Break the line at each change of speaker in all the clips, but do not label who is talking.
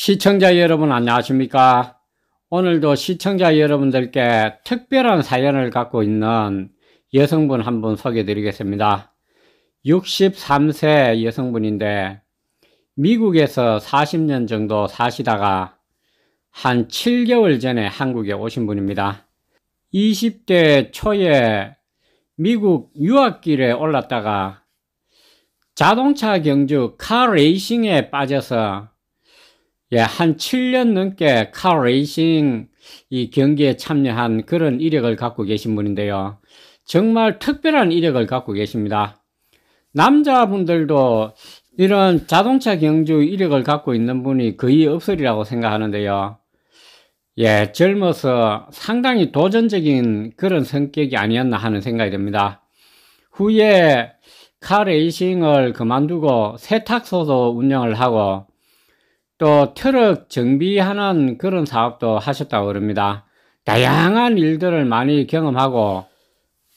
시청자 여러분 안녕하십니까? 오늘도 시청자 여러분들께 특별한 사연을 갖고 있는 여성분 한 분 소개해 드리겠습니다. 63세 여성분인데 미국에서 40년 정도 사시다가 한 7개월 전에 한국에 오신 분입니다. 20대 초에 미국 유학길에 올랐다가 자동차 경주 카레이싱에 빠져서 예, 한 7년 넘게 카레이싱 이 경기에 참여한 그런 이력을 갖고 계신 분인데요. 정말 특별한 이력을 갖고 계십니다. 남자분들도 이런 자동차 경주 이력을 갖고 있는 분이 거의 없으리라고 생각하는데요. 예, 젊어서 상당히 도전적인 그런 성격이 아니었나 하는 생각이 듭니다. 후에 카레이싱을 그만두고 세탁소도 운영을 하고 또 트럭 정비하는 그런 사업도 하셨다고 그럽니다. 다양한 일들을 많이 경험하고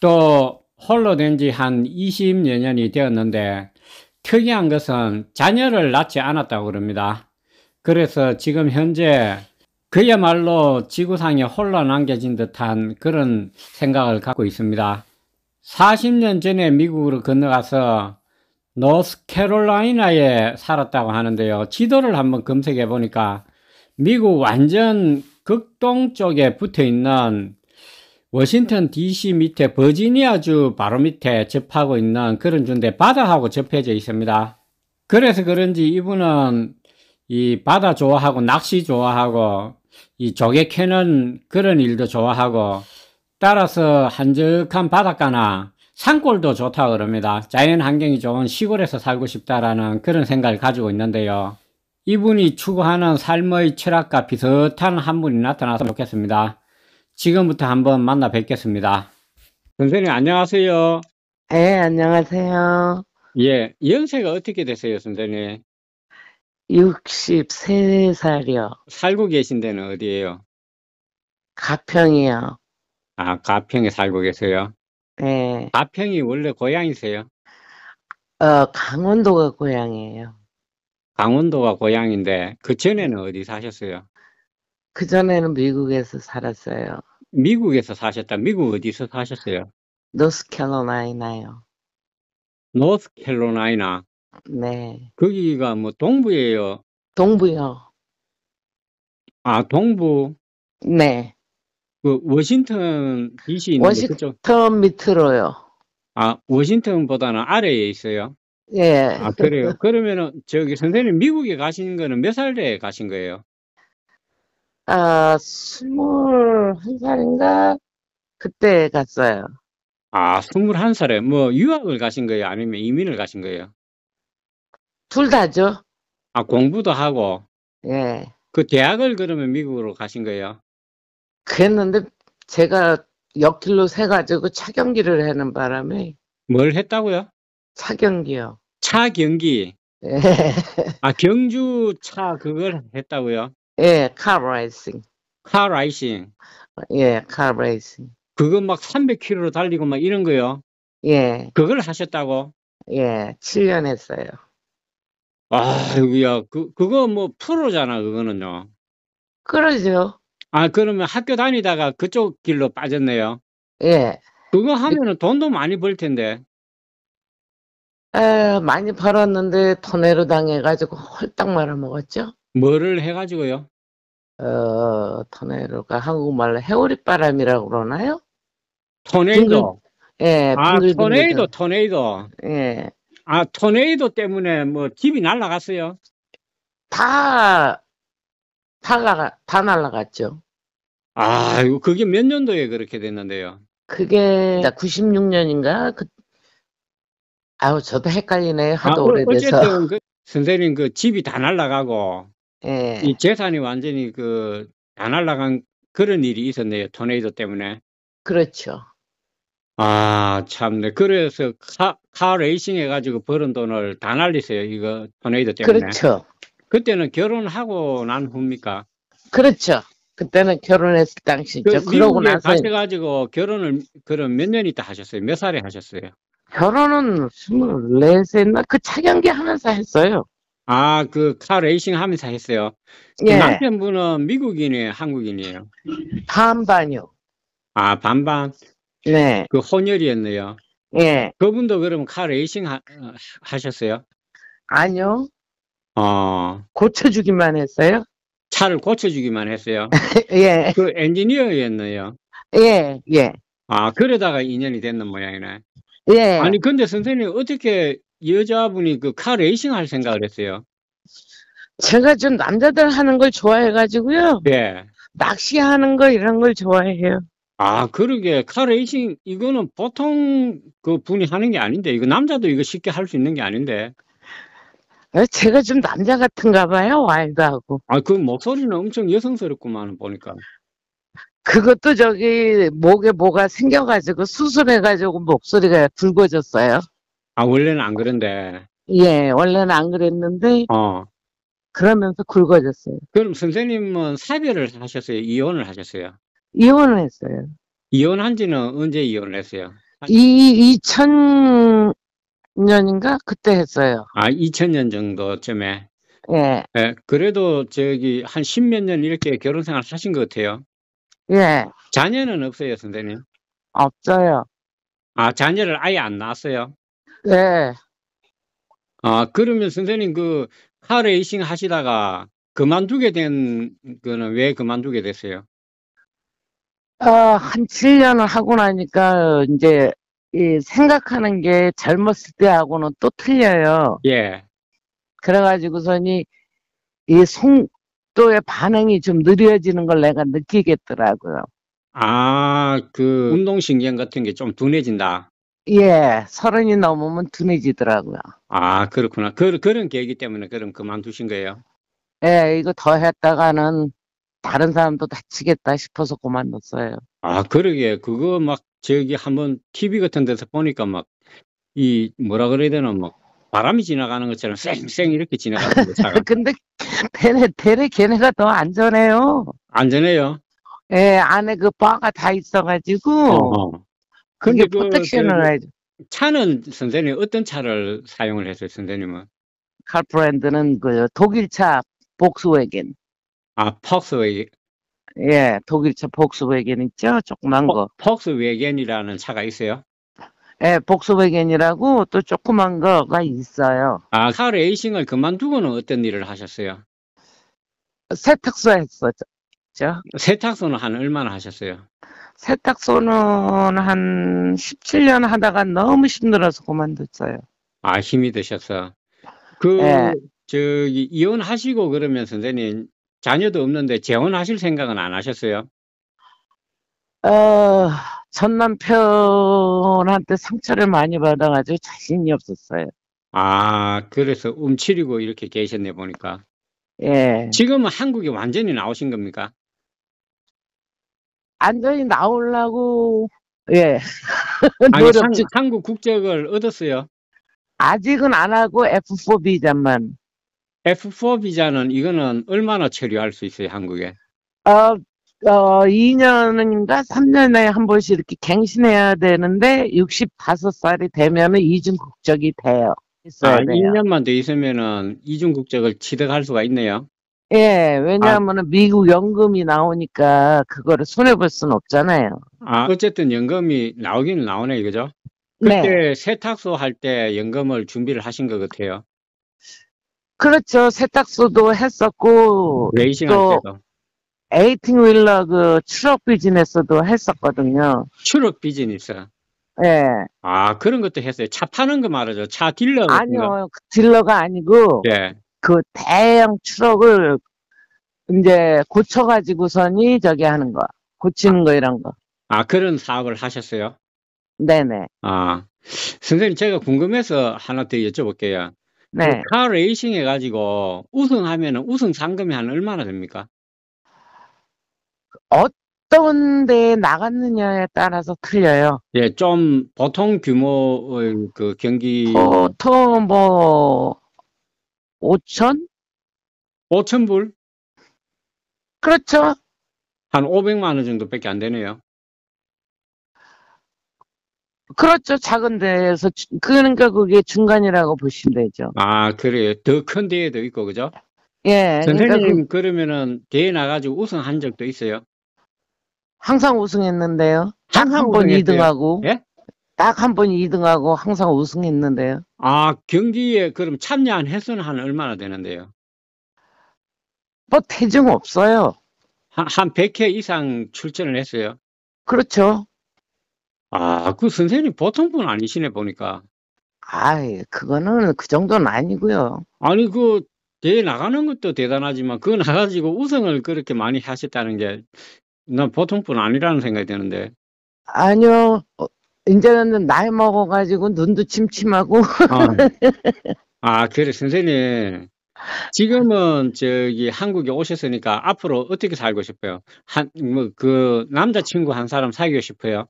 또 홀로 된 지 한 20여 년이 되었는데 특이한 것은 자녀를 낳지 않았다고 그럽니다. 그래서 지금 현재 그야말로 지구상에 홀로 남겨진 듯한 그런 생각을 갖고 있습니다. 40년 전에 미국으로 건너가서 노스캐롤라이나에 살았다고 하는데요. 지도를 한번 검색해 보니까 미국 완전 극동 쪽에 붙어 있는 워싱턴 DC 밑에 버지니아주 바로 밑에 접하고 있는 그런 주인데 바다하고 접해져 있습니다. 그래서 그런지 이분은 이 바다 좋아하고 낚시 좋아하고 이 조개 캐는 그런 일도 좋아하고 따라서 한적한 바닷가나 산골도 좋다 그럽니다. 자연 환경이 좋은 시골에서 살고 싶다라는 그런 생각을 가지고 있는데요. 이분이 추구하는 삶의 철학과 비슷한 한 분이 나타났으면 좋겠습니다. 지금부터 한번 만나 뵙겠습니다. 선생님 안녕하세요.
네, 안녕하세요.
예, 연세가 어떻게 되세요, 선생님?
63살이요.
살고 계신 데는 어디예요?
가평이요.
아, 가평에 살고 계세요? 네. 아평이 원래 고향이세요?
어, 강원도가 고향이에요.
강원도가 고향인데 그 전에는 어디 사셨어요?
그 전에는 미국에서 살았어요.
미국에서 사셨다. 미국 어디서 사셨어요?
노스캐롤라이나요.
노스캐롤라이나. 네. 거기가 뭐 동부예요.
동부요.
아, 동부. 네. 그 워싱턴 DC 있는 워싱턴 그쪽? 밑으로요. 아 워싱턴보다는 아래에 있어요.
예. 아 그래요.
그러면은 저기 선생님 미국에 가신 거는 몇 살 때 가신 거예요?
아 스물한 살인가 그때 갔어요.
아 스물한 살에 뭐 유학을 가신 거예요? 아니면 이민을 가신 거예요?
둘 다죠.
아 공부도 하고. 예. 그 대학을 그러면 미국으로 가신 거예요?
그랬는데 제가 옆길로 세가지고 차경기를 하는 바람에
뭘 했다고요?
차경기요.
차 경기. 예. 아 경주 차 그걸 했다고요? 예, 카라이싱. 카라이싱.
예, 카라이싱.
그거 막 300km로 달리고 막 이런 거요. 예. 그걸 하셨다고?
예, 7년 했어요.
아이고야, 그, 그거 뭐 프로잖아, 그거는요.
그러죠.
아, 그러면 학교 다니다가 그쪽 길로 빠졌네요. 예. 그거 하면은 돈도 많이 벌 텐데.
에, 많이 벌었는데 토네로 당해가지고 홀딱 말아먹었죠.
뭐를 해가지고요?
어, 토네로가 한국말로 해오리바람이라고 그러나요? 토네이도. 예, 아, 빙글빙글. 토네이도,
토네이도. 예. 아, 토네이도 때문에 뭐 집이 날라갔어요.
다, 다, 라가다 날라갔죠.
아, 이거 그게 몇 년도에 그렇게 됐는데요?
그게 96년인가? 그, 아우 저도 헷갈리네 아, 하도 아, 어, 오래돼서. 어쨌든 그,
선생님 그 집이 다 날라가고
예.
이 재산이 완전히 그 다 날라간 그런 일이 있었네요. 토네이도 때문에. 그렇죠. 아, 참네. 그래서 카, 카 레이싱 해가지고 벌은 돈을 다 날리세요. 이거 토네이도 때문에. 그렇죠. 그때는 결혼하고 난 후입니까?
그렇죠. 그때는 결혼했을 당시죠. 그, 러고 나서
가셔가지고 결혼을 그런 몇 년 있다 하셨어요? 몇 살에 하셨어요?
결혼은 24세나 그 차경기 하면서
했어요. 아, 그 카 레이싱 하면서 했어요. 그 예. 남편분은 미국인이에요, 한국인이에요?
반반요.
아, 반반. 네. 그 혼혈이었네요.
예. 그분도
그러면카 레이싱 하, 하셨어요?
아니요.
어.
고쳐주기만 했어요?
차를 고쳐주기만 했어요. 예. 그 엔지니어였네요. 예, 예. 아, 그러다가 인연이 됐는 모양이네. 예. 아니, 근데 선생님, 어떻게 여자분이 그 카 레이싱 할 생각을 했어요?
제가 좀 남자들 하는 걸 좋아해가지고요. 예. 낚시하는 거 이런 걸 좋아해요.
아, 그러게. 카 레이싱, 이거는 보통 그 분이 하는 게 아닌데, 이거 남자도 이거 쉽게 할 수 있는 게 아닌데.
제가 좀 남자 같은가 봐요, 와일드 하고. 아, 그 목소리는 엄청 여성스럽구만, 보니까. 그것도 저기, 목에 뭐가 생겨가지고, 수술해가지고 목소리가 굵어졌어요. 아, 원래는 안 그런데. 예, 원래는 안 그랬는데, 어. 그러면서 굵어졌어요.
그럼 선생님은 사별을 하셨어요? 이혼을 하셨어요?
이혼을 했어요.
이혼한 지는 언제 이혼을 했어요?
이, 2000, 2000년인가 그때 했어요.
아 2000년 정도쯤에. 예. 예. 그래도 저기 한1 0몇년 이렇게 결혼 생활 하신 것 같아요. 예. 자녀는 없어요, 선생님?
없어요.
아 자녀를 아예 안 낳았어요? 예. 아 그러면 선생님 그 카레이싱 하시다가 그만두게 된 거는 왜 그만두게 됐어요?
아, 한 7년을 하고 나니까 이제 이 생각하는 게 젊었을 때하고는 또 틀려요. 예. 그래가지고서니 이속도의 반응이 좀 느려지는 걸 내가 느끼겠더라고요.
아, 그 운동신경 같은 게 좀 둔해진다.
예, 서른이 넘으면 둔해지더라고요.
아, 그렇구나. 그, 그런 계기 때문에 그럼 그만두신 거예요?
예, 이거 더 했다가는 다른 사람도 다치겠다 싶어서 그만뒀어요.
아, 그러게. 그거 막 저기 한번 TV 같은 데서 보니까 막 이 뭐라 그래야 되나 막 뭐 바람이 지나가는 것처럼 쌩쌩 이렇게 지나가는 거 차가.
근데 대래 대래 걔네가 더 안전해요.
안전해요.
예, 안에 그 바가 다 있어가지고. 어. 어. 근데 그 프로텍션을 그 해야죠.
차는 선생님 어떤 차를 사용을 했어요, 선생님은?
카프랜드는그 독일 차복수에겐
아, 폭스웨겐.
예, 독일차 복스웨겐 있죠? 조그만 어, 거.
폭스웨겐이라는 차가 있어요?
예, 복스웨겐이라고 또 조그만 거가 있어요.
아, 카 레이싱을 그만두고는 어떤 일을 하셨어요?
세탁소 했었죠.
세탁소는 한 얼마나 하셨어요?
세탁소는 한 17년 하다가 너무 힘들어서 그만뒀어요.
아, 힘이 드셔서. 그, 예. 저기, 이혼하시고 그러면 선생님, 자녀도 없는데 재혼하실 생각은 안 하셨어요?
어, 전 남편한테 상처를 많이 받아가지고 자신이 없었어요.
아, 그래서 움츠리고 이렇게 계셨네 보니까. 예. 지금은 한국에 완전히 나오신 겁니까?
완전히 나오려고
예. 아니, 상, 한국 국적을 얻었어요?
아직은 안 하고 F4 비자만.
F4 비자는 이거는 얼마나 체류할 수 있어요, 한국에?
어, 어, 2년인가 3년에 한 번씩 이렇게 갱신해야 되는데 65살이 되면은 이중 국적이 돼요. 있 아, 돼년만돼
있으면은 이중 국적을 취득할 수가 있네요.
예, 왜냐하면 은 아. 미국 연금이 나오니까 그거를 손해 볼 수는 없잖아요.
아, 그 어쨌든 연금이 나오긴 나오네 이거죠? 네. 그때 네. 세탁소 할 때 연금을 준비를 하신 것 같아요.
그렇죠. 세탁소도 했었고 레이싱 할 때도 에이팅 윌러 그 추럭 비즈니스도 했었거든요.
추럭 비즈니스. 예. 아 그런 것도 했어요. 차 파는 거 말하죠. 차 딜러. 아니요, 그
딜러가 아니고 예. 그 대형 추럭을 이제 고쳐가지고선이 저기 하는 거, 고치는 아. 거 이런 거.
아 그런 사업을 하셨어요? 네네. 아 선생님 제가 궁금해서 하나 더 여쭤볼게요. 그 네. 카 레이싱 해가지고 우승하면 우승 상금이 한 얼마나 됩니까?
어떤 데 나갔느냐에 따라서 틀려요.
예, 좀 보통 규모의 그 경기.
보통 뭐, 5천? 5천 불? 그렇죠. 한 500만
원 정도밖에 안 되네요.
그렇죠. 작은 데에서 그러니까 그게 중간이라고 보시면 되죠.
아 그래요. 더 큰 대회도 있고 그죠?
예. 그러니까 선생님 그러니까
그, 러면은 대회 나가지고 우승한 적도 있어요?
항상 우승했는데요. 딱 한 번 2등하고. 예? 딱 한 번 2등하고 항상 우승했는데요.
아 경기에 그럼 참여한 횟수는 한 얼마나 되는데요? 뭐 대중 없어요. 한, 한 100회 이상 출전을 했어요?
그렇죠.
아, 그 선생님 보통 분 아니시네 보니까.
아, 그거는 그 정도는 아니고요.
아니 그 대회 나가는 것도 대단하지만 그 나가지고 우승을 그렇게 많이 하셨다는 게 난 보통 분 아니라는 생각이 드는데.
아니요. 어, 이제는 나이 먹어가지고 눈도 침침하고. 아, 네.
아 그래 선생님. 지금은 저기 한국에 오셨으니까 앞으로 어떻게 살고 싶어요? 한 뭐 그 남자친구 한 사람 사귀고 싶어요?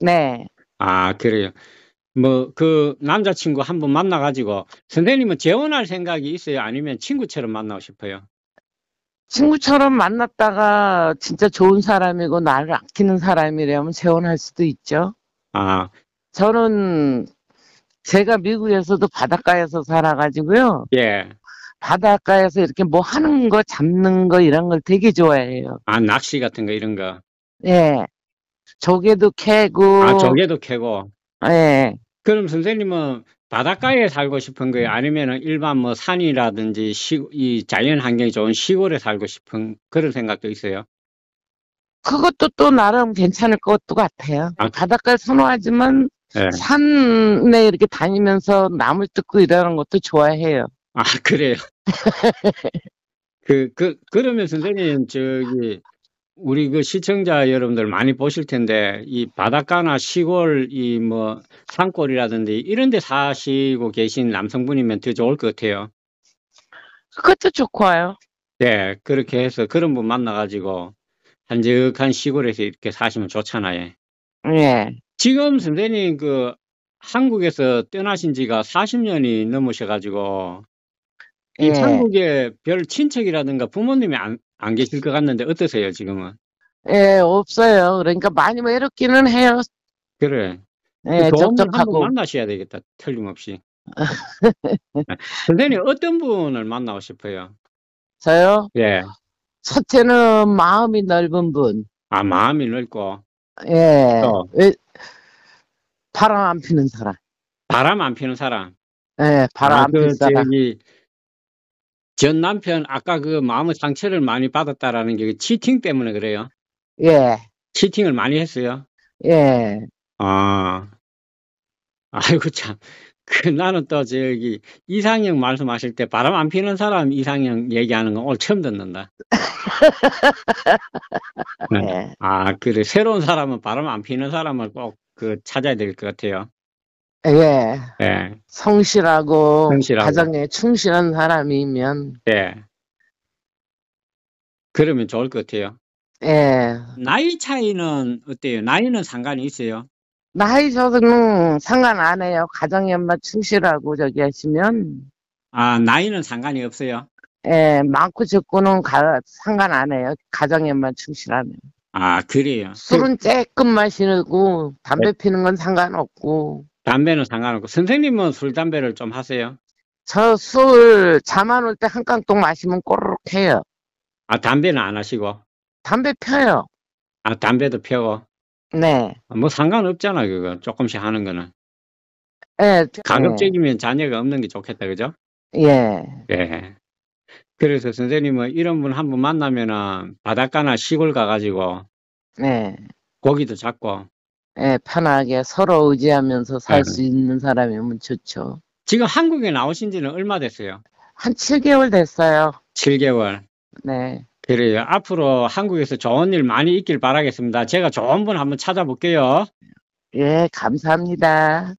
네. 아, 그래요. 뭐, 그 남자친구 한번 만나가지고, 선생님은 재혼할 생각이 있어요? 아니면 친구처럼 만나고 싶어요?
친구처럼 만났다가 진짜 좋은 사람이고 나를 아끼는 사람이라면 재혼할 수도 있죠. 아. 저는 제가 미국에서도 바닷가에서 살아가지고요. 예. 바닷가에서 이렇게 뭐 하는 거, 잡는 거, 이런 걸 되게 좋아해요.
아, 낚시 같은 거, 이런 거.
예. 조개도 캐고. 아, 조개도 캐고. 예. 그럼 선생님은
바닷가에 살고 싶은 거예요? 아니면 일반 뭐 산이라든지 시, 이 자연 환경이 좋은 시골에 살고 싶은 그런 생각도 있어요?
그것도 또 나름 괜찮을 것도 같아요. 아. 그 바닷가를 선호하지만 네. 산에 이렇게 다니면서 나물 뜯고 이러는 것도 좋아해요.
아, 그래요? 그, 그, 그러면 선생님, 저기, 우리 그 시청자 여러분들 많이 보실 텐데 이 바닷가나 시골 이 뭐 산골이라든지 이런 데 사시고 계신 남성분이면 더 좋을 것 같아요. 그것도 좋고요. 네, 그렇게 해서 그런 분 만나가지고 한적한 시골에서 이렇게 사시면 좋잖아요. 네. 지금 선생님 그 한국에서 떠나신 지가 40년이 넘으셔가지고 이 한국에 예. 별 친척이라든가 부모님이 안, 안 계실 것 같는데 어떠세요 지금은?
예, 없어요. 그러니까 많이 외롭기는 뭐 해요. 그래. 예, 그 적적하고
만나셔야 되겠다. 틀림없이. 아, 선생님 어떤 분을 만나고 싶어요? 저요? 예.
첫째는 마음이 넓은 분. 아, 마음이 넓고. 예. 또. 어. 바람 안 피는 사람.
바람 안 피는 사람.
예, 바람 아, 안 피는 그 사람.
저기 전 남편 아까 그 마음의 상처를 많이 받았다라는 게 치팅 때문에 그래요. 예. 치팅을 많이 했어요. 예. 아. 아이고 참. 그 나는 또 저기 이상형 말씀하실 때 바람 안 피는 사람 이상형 얘기하는 건 오늘 처음 듣는다. 예. 네. 아, 그래 새로운 사람은 바람 안 피는 사람을 꼭 그 찾아야 될 것 같아요. 예. 예.
성실하고, 성실하고. 가정에 충실한 사람이면
예. 그러면 좋을 것 같아요.
예. 나이 차이는
어때요? 나이는 상관이 있어요?
나이 저는 상관 안 해요. 가정에만 충실하고 저기 하시면
아, 나이는 상관이 없어요.
예, 많고 적고는 가- 상관 안 해요. 가정에만 충실하면.
아, 그래요.
술은 그 조금 마시고 담배 네. 피는 건 상관없고
담배는 상관없고 선생님은 술 담배를 좀 하세요?
저 술 잠 안 올 때 한깡똥 마시면 꼬르륵
해요. 아 담배는 안 하시고 담배 펴요. 아 담배도 펴고? 네. 뭐 상관없잖아 그거 조금씩 하는 거는.
예. 저- 네. 가급적이면
자녀가 없는 게 좋겠다 그죠? 예. 예. 그래서 선생님은 이런 분한번 만나면은 바닷가나 시골 가가지고 네. 고기도 잡고
예, 편하게 서로 의지하면서 살수 네. 있는 사람이면 좋죠.
지금 한국에 나오신 지는 얼마 됐어요?
한 7개월 됐어요.
7개월. 네. 그래요. 앞으로 한국에서 좋은 일 많이 있길 바라겠습니다. 제가 좋은 분 한번 찾아볼게요.
예, 감사합니다.